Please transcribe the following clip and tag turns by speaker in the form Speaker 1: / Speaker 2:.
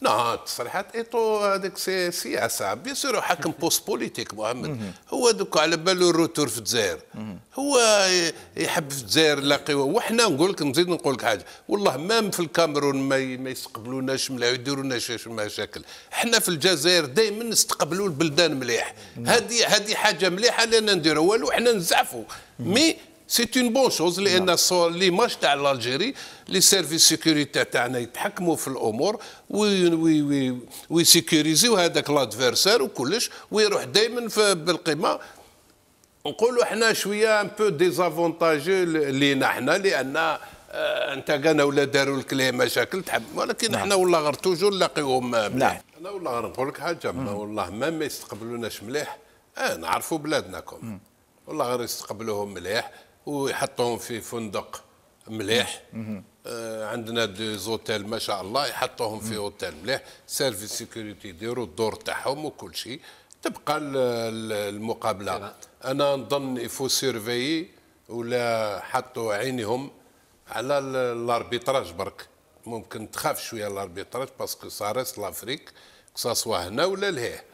Speaker 1: نعم التصريحات ايتو هذاك سياسه بيان سور حاكم بوست بوليتيك محمد هو دوك على باله الروتور في الجزائر هو يحب في الجزائر لا قوى وحنا نقول لك نزيد نقول لك حاجه والله مام في الكاميرون ما يستقبلوناش ما يديروناش مشاكل حنا في الجزائر دائما نستقبلوا البلدان مليح هذه هذه حاجه مليحه لنا نديروا والو حنا نزعفوا مي سي اون بون شوز لان ليماج تاع الجيري لي سيرفيس سيكوريتي تاعنا يتحكموا في الامور وي وي وي سيكوريزيو هذاك لادفيرسير وكلش ويروح دائما بالقمه نقولوا احنا شويه ان بو ديزافونتاجي لينا احنا لان آه، انت كان ولا داروا لك ليه مشاكل تحب ولكن نعم. احنا والله غير توجور نلاقيهم مليح نعم. انا والله غير نقول لك حاجه والله ما ما يستقبلوناش مليح اه نعرفوا بلادناكم والله غير يستقبلوهم مليح ويحطهم في فندق مليح آه، عندنا دي زوتيل ما شاء الله يحطوهم في اوتيل مليح سيرفيس سيكوريتي يديروا الدور تاعهم وكل شيء تبقى المقابله انا نظن يفو سيرفي ولا حطوا عينهم على الاربيتراج برك ممكن تخاف شويه الاربيتراج باسكو سارس لافريك لافريك ساسوا هنا ولا لهيه